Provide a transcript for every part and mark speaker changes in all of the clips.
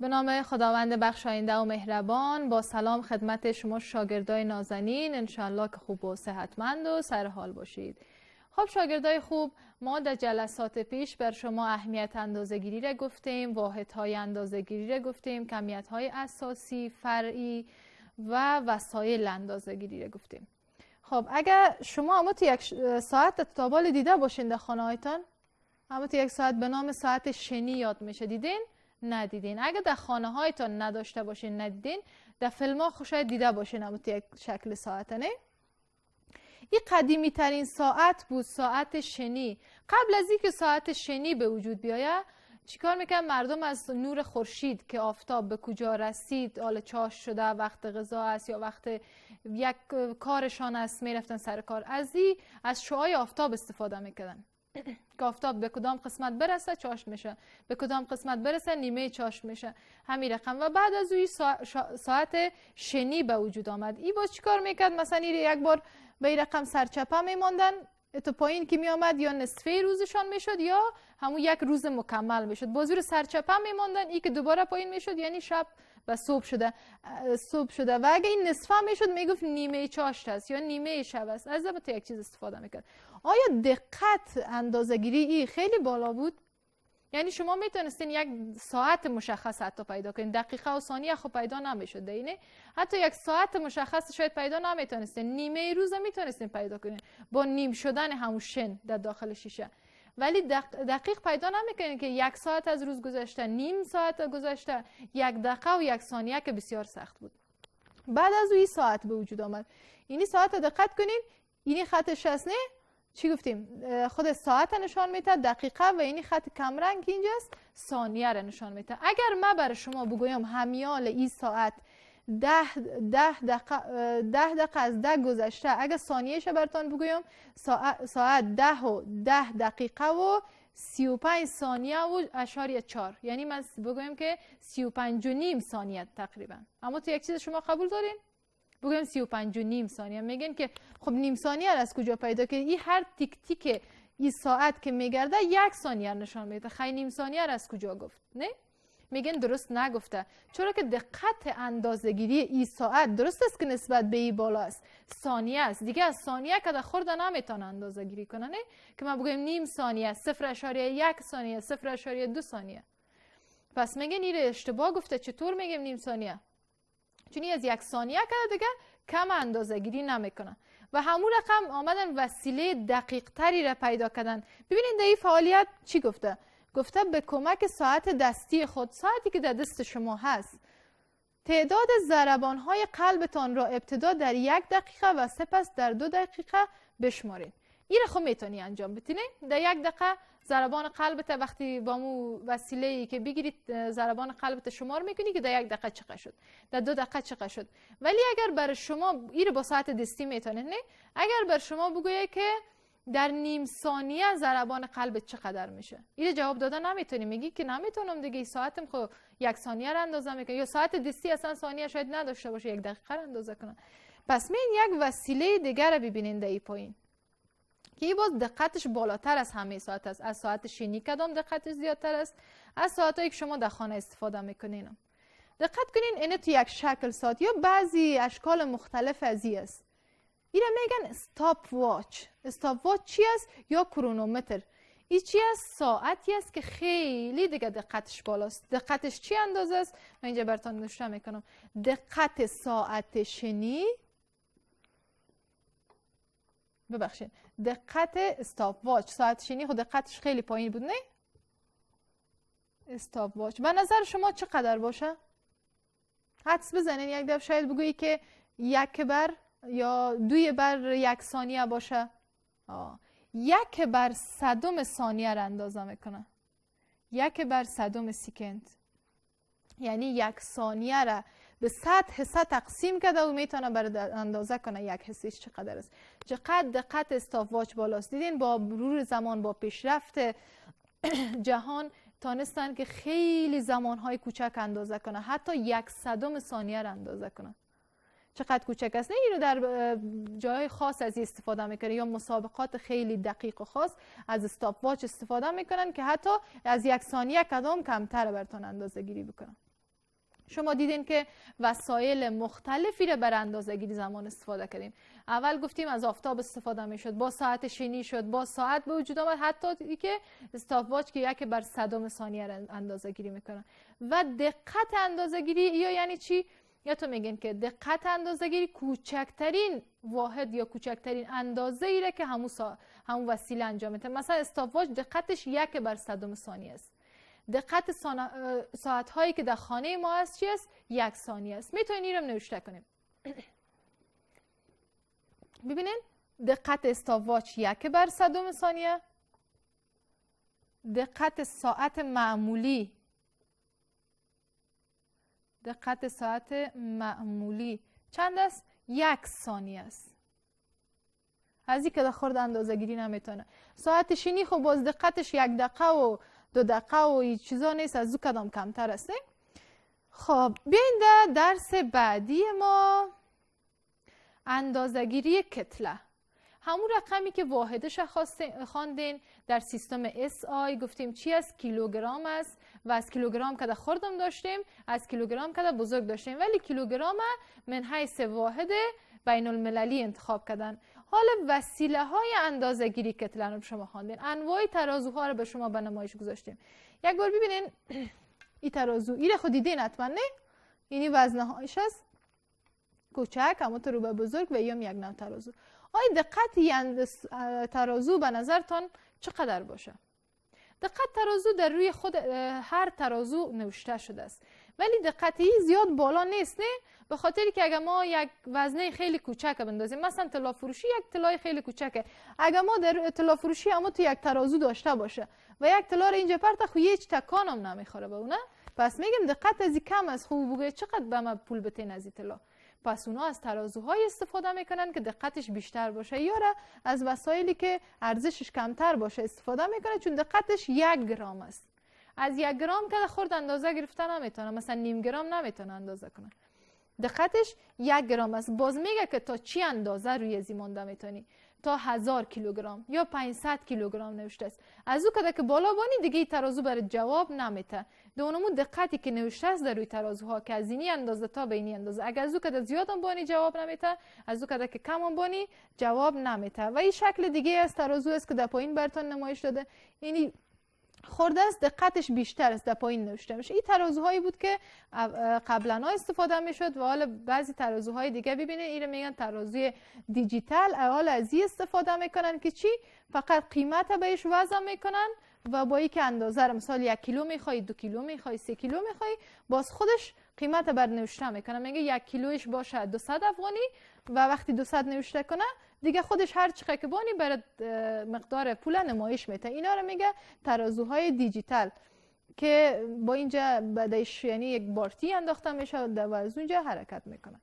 Speaker 1: به نام خداوند بخشاینده و مهربان با سلام خدمت شما شاگردای نازنین انشالله که خوب و صحتمند و سرحال باشید خب شاگردای خوب ما در جلسات پیش بر شما اهمیت اندازگیری را گفتیم واحدهای اندازگیری را گفتیم کمیت های اساسی فرعی و وسایل اندازگیری را گفتیم خب اگر شما اما یک ساعت تابال دیده باشین در خانه هایتان اما یک ساعت به نام ساعت شنی یاد میشه دیدین ندیدین اگه در خانه هایتان نداشته باشین ندیدین در فیلم ها دیده باشین اما یک شکل ساعت نه این قدیمی ترین ساعت بود ساعت شنی قبل از اینکه ساعت شنی به وجود بیاید چیکار میکنن مردم از نور خورشید که آفتاب به کجا رسید حال چاش شده وقت غذا است یا وقت یک کارشان است میرفتن سر کار از این از شعای آفتاب استفاده میکردن کافتاب به کدام قسمت برسه چاش میشه به کدام قسمت برسه نیمه چاش میشه همین رقم و بعد از اوی ساعت شنی به وجود آمد ای باز چیکار میکرد مثلا یک بار به این رقم سرچپه میماندن تو پایین که می آمد یا نصفه روزشان میشد یا همون یک روز مکمل میشد بازی رو سرچپه میماندن ای که دوباره پایین میشد یعنی شب و صبح شده صبح شده و اگه این نصفه میشد میگفت نیمه چاشت است یا نیمه شب است از البته یک چیز استفاده میکرد آیا دقت اندازگیری خیلی بالا بود یعنی شما میتونستین یک ساعت مشخص حتی پیدا کنید دقیقه و ثانیه خب پیدا نمیشد اینه حتی یک ساعت مشخص شاید پیدا نمیتونستین نیمه روز میتونستین پیدا کنید با نیم شدن همون شن در داخل شیشه ولی دقیق پیدا نمیکنید که یک ساعت از روز گذشته نیم ساعت گذشته یک دقیقه و یک ثانیه که بسیار سخت بود بعد از این ساعت به وجود آمد اینی ساعت دقت کنین اینی خط شسنه چی گفتیم خود ساعت نشان میده دقیقه و اینی خط کمرنگ اینجاست ثانیه را نشان میده اگر ما برای شما بگویم همیال این ساعت ده, ده, دقیقه, ده دقیقه از ده گذشته اگر شه براتان بگویم ساعت ده و ده دقیقه و پنج ثانیه و اشاره چار یعنی من بگویم که 35 و نیم ثانیه تقریبا اما تو یک چیز شما قبول دارین بگویم سی و نیم ثانیه میگن که خب نیم ثانیه از کجا پیدا که این هر تیک تیک این ساعت که میگرده یک ثانیه نشان میده خیلی نیم ثانیه از کجا گفت نه میگن درست نگفته چرا که دقت اندازگیری این ساعت درست است که نسبت به این بالا است ثانیه است دیگه از ثانیه که در خورده نمیتونه اندازه گیری کنه نه که ما بگویم نیم ثانیه 0.1 ثانیه دو ثانیه پس میگن این اشتباه گفته چطور میگیم نیم ثانیه چون از یک ثانیه که دیگه کم اندازه گیری نمیکنه و همون رقم آمدن وسیله دقیق تری را پیدا کردن ببینید در این فعالیت چی گفته گفته به کمک ساعت دستی خود ساعتی که در دست شما هست تعداد ضربان های قلبتان را ابتدا در یک دقیقه و سپس در دو دقیقه بشمارید این خب میتونی انجام بتینی در یک دقیقه ضربان تا وقتی با مو وسیله ای که بگیرید ضربان قلبت شمار میکنی که در یک دقیقه چقدر شد در دو دقیقه چقدر شد ولی اگر بر شما رو با ساعت دستی میتونه نه اگر بر شما بگویه که در نیم ثانیه ضربان قلبت چقدر میشه اینو جواب دادن نمیتونی میگی که نمیتونم دیگه ساعتم خو خب یک ثانیه رو اندازه یا ساعت دستی اصلا ثانیه شاید نداشته باشه یک دقیقه رو اندازه کنه پس من یک وسیله دیگر رو ببینین در پایین که باز دقتش بالاتر از همه ساعت است از ساعت شینی کدام دقتش زیادتر است از ساعتی که شما در خانه استفاده میکنین دقت کنین اینه تو یک شکل ساعت یا بعضی اشکال مختلف از است این میگن استاپ واچ استاپ واچ چی است یا کرونومتر ای چی از ساعتی است که خیلی دیگه دقتش بالاست دقتش چی اندازه است من اینجا براتون نشون میکنم دقت ساعت شنی ببخشید دقت استاپ واچ ساعت شینی خود خب دقتش خیلی پایین بود نه استاپ واچ به نظر شما چقدر باشه حدس بزنین یک یعنی دفعه شاید بگویی که یک بر یا دوی بر یک ثانیه باشه آه. یک بر صدم ثانیه را اندازه میکنه یک بر صدم سیکند یعنی یک ثانیه را به صد حصه تقسیم کرده و میتونه بر اندازه کنه یک حصیش چقدر است چقدر دقت استاف واچ بالاست دیدین با مرور زمان با پیشرفت جهان تانستن که خیلی زمانهای کوچک اندازه کنه حتی یک صدم ثانیه را اندازه کنه چقدر کوچک است نه اینو در جای خاص از استفاده میکنه یا مسابقات خیلی دقیق و خاص از استاپ واچ استفاده میکنن که حتی از یک ثانیه کدام کمتر برتون اندازه گیری بکنن شما دیدین که وسایل مختلفی رو بر اندازگیری زمان استفاده کردیم اول گفتیم از آفتاب استفاده می شد با ساعت شینی شد با ساعت به وجود آمد حتی که استاپ که یک بر صدم ثانیه رو اندازه گیری و دقت اندازه یا یعنی چی یا تو میگین که دقت اندازه کوچکترین واحد یا کوچکترین اندازه که همون همون وسیله انجام میده مثلا استاپ دقتش یک بر صدم ثانیه است دقت ساعت هایی که در خانه ما هست چی است ثانیه است میتونید رو نوشته کنیم ببینین دقت استاواچ یک بر صدم ثانیه دقت ساعت معمولی دقت ساعت معمولی چند است یک ثانیه است از این که در خورد اندازه گیری نمیتونه ساعت شینی خب باز دقتش یک دقیقه و دو دقیقه و این چیزا نیست از او کدام کمتر هستیم خب بیاین در درس بعدی ما اندازگیری کتله همون رقمی که واحدش خواندین در سیستم SI گفتیم چی از کیلوگرام است و از کیلوگرام کده خوردم داشتیم از کیلوگرام کده بزرگ داشتیم ولی کیلوگرام من حیث واحد بین المللی انتخاب کردن حالا وسیله های اندازه گیری تلن رو شما خواندین انواع ترازوها رو به شما به نمایش گذاشتیم یک بار ببینین این ترازو این خود دیدین حتما نه یعنی وزنه هایش هست، کوچک اما رو به بزرگ و یا یک نوع ترازو آیا دقت ترازو به نظرتان چقدر باشه دقت ترازو در روی خود هر ترازو نوشته شده است ولی دقتی زیاد بالا نیست نه به خاطری که اگر ما یک وزنه خیلی کوچک بندازیم مثلا طلا فروشی یک طلای خیلی کوچکه اگر ما در طلا فروشی اما تو یک ترازو داشته باشه و یک طلا رو اینجا پرته خو خب هیچ تکانم نمیخوره به اونه پس میگم دقت از کم از خوب بگه چقدر به ما پول بتین از طلا پس اونا از ترازوهای استفاده میکنن که دقتش بیشتر باشه یا از وسایلی که ارزشش کمتر باشه استفاده میکنه چون دقتش یک گرام است از یک گرم که خورد اندازه گرفته نمیتونه مثلا نیم گرم نمیتونه اندازه کنه دقتش یک گرم است باز میگه که تا چی اندازه روی زیمانده میتونی تا هزار کیلوگرم یا 500 کیلوگرم نوشته است از او کده که بالا بانی دیگه ترازو برای جواب نمیته دونمو دقتی که نوشته است در روی ترازوها که از اینی اندازه تا به اینی اندازه اگر از او کده زیاد بانی جواب نمیته از او کده که کم بانی جواب نمیته و این شکل دیگه از ترازو است که در پایین برتان نمایش داده یعنی خورده است دقتش بیشتر است در پایین نوشته میشه این ترازوهایی بود که قبلا ها استفاده میشد و حالا بعضی ترازوهای دیگه ببینه ایره میگن ترازوی دیجیتال حالا از این استفاده میکنن که چی فقط قیمت بهش وضع میکنن و با این که اندازه مثال یک کیلو میخوای دو کیلو میخوای سه کیلو میخوای باز خودش قیمت بر نوشته میکنه میگه یک کیلویش باشه 200 افغانی و وقتی 200 نوشته کنه دیگه خودش هر چقدر که بانی برای مقدار پول نمایش میده اینا رو میگه ترازوهای دیجیتال که با اینجا بدش یعنی یک بارتی انداخته میشه و از اونجا حرکت میکنه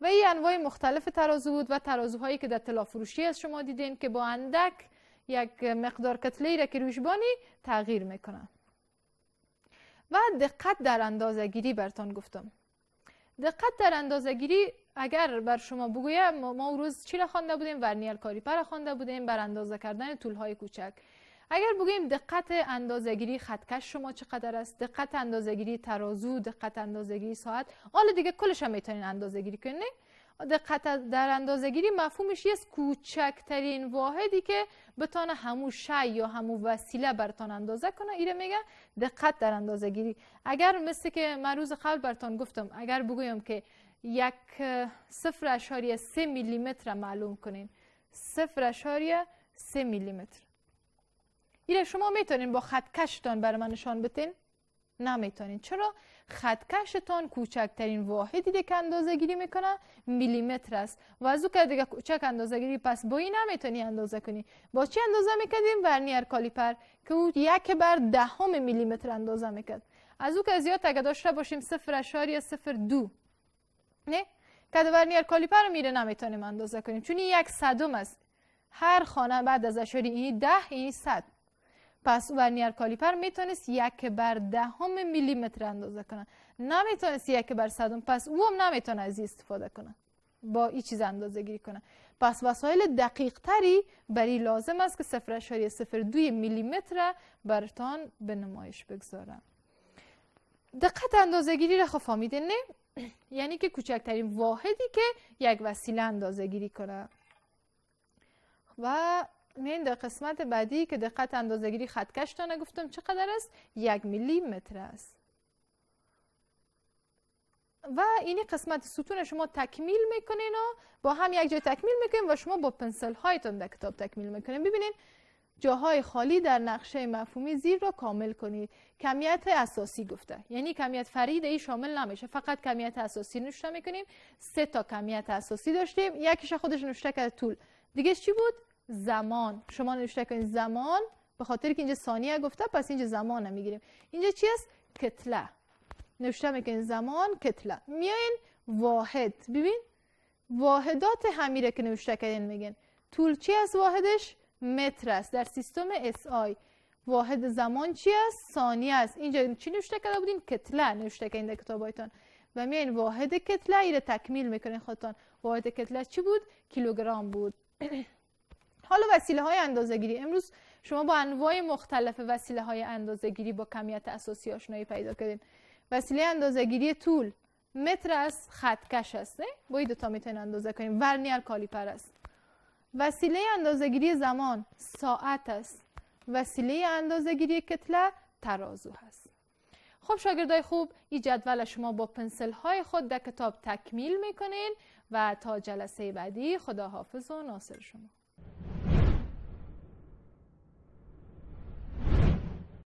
Speaker 1: و این انواع مختلف ترازو بود و ترازوهایی که در طلا فروشی از شما دیدین که با اندک یک مقدار کتله را که روش بانی تغییر میکنن و دقت در اندازه گیری برتان گفتم دقت در اندازه گیری اگر بر شما بگویم ما روز چی خوانده بودیم کاری پر خوانده بودیم بر اندازه کردن های کوچک اگر بگویم دقت گیری خطکش شما چقدر است دقت اندازه گیری ترازو دقت گیری ساعت حالا دیگه کلش هم میتونین گیری کنین دقت در گیری مفهومش یه کوچکترین واحدی که بتانه همو شی یا همو وسیله برتان اندازه کنه ایره میگه دقت در اندازه گیری اگر مثل که من روز قبل برتان گفتم اگر بگویم که یک صفر اشاری سه میلیمتر معلوم کنین صفر اشاری سه میلیمتر ایره شما میتونین با خط کشتان بر من نشان بتین نمیتونین چرا خطکشتان کوچکترین واحدی دیگه که اندازه گیری میکنه میلیمتر است و از او که دیگه کوچک اندازه گیری پس با این نمیتونی اندازه کنی با چی اندازه میکردیم ورنیر کالیپر که او یک بر دهم میلیمتر اندازه میکرد از او که زیاد اگه داشته باشیم صفر اشاری صفر دو نه که ورنیر کالیپر رو میره نمیتونیم اندازه کنیم چون این یک صدم است هر خانه بعد از اشاری این ده این صد پس ورنیر کالیپر میتونست یک بر دهم میلی متر اندازه کنه نمیتونست یک بر صدم پس او هم نمیتونه از استفاده کنه با این چیز اندازه گیری کنه پس وسایل دقیق تری برای لازم است که 0.02 میلی متر برتان به نمایش بگذارم دقت اندازه گیری را خفا خب نه یعنی که کوچکترین واحدی که یک وسیله اندازه گیری کنه و میاین در قسمت بعدی که دقت اندازهگیری خطکش تانه گفتم چقدر است یک میلی متر است و اینی قسمت ستون شما تکمیل میکنین و با هم یک جای تکمیل میکنین و شما با پنسل هایتون در کتاب تکمیل میکنین ببینین جاهای خالی در نقشه مفهومی زیر را کامل کنید کمیت اساسی گفته یعنی کمیت فریده ای شامل نمیشه فقط کمیت اساسی نوشته میکنیم سه تا کمیت اساسی داشتیم یکیش خودش نوشته کرد طول دیگه چی بود زمان شما نوشته کنید زمان به خاطر که اینجا ثانیه گفته پس اینجا زمان هم میگیریم اینجا چی است کتله نوشته میکنید زمان کتله میایین واحد ببین واحدات همیره که نوشته کردین میگن طول چی است واحدش متر است در سیستم اس آی واحد زمان چی است ثانیه است اینجا چی نوشته کرده بودین کتله نوشته کردین در کتابایتان و میایین واحد کتله ایره تکمیل میکنین خودتان واحد کتله چی بود کیلوگرم بود حالا وسیله های اندازه گیری امروز شما با انواع مختلف وسیله های اندازه گیری با کمیت اساسی آشنایی پیدا کردین وسیله اندازه گیری طول متر از کش است نه با دو تا میتونین اندازه کنیم ورنیر کالیپر است وسیله اندازه گیری زمان ساعت است وسیله اندازه گیری کتله ترازو هست خب شاگردای خوب این جدول شما با پنسل های خود در کتاب تکمیل میکنین و تا جلسه بعدی خداحافظ و ناصر شما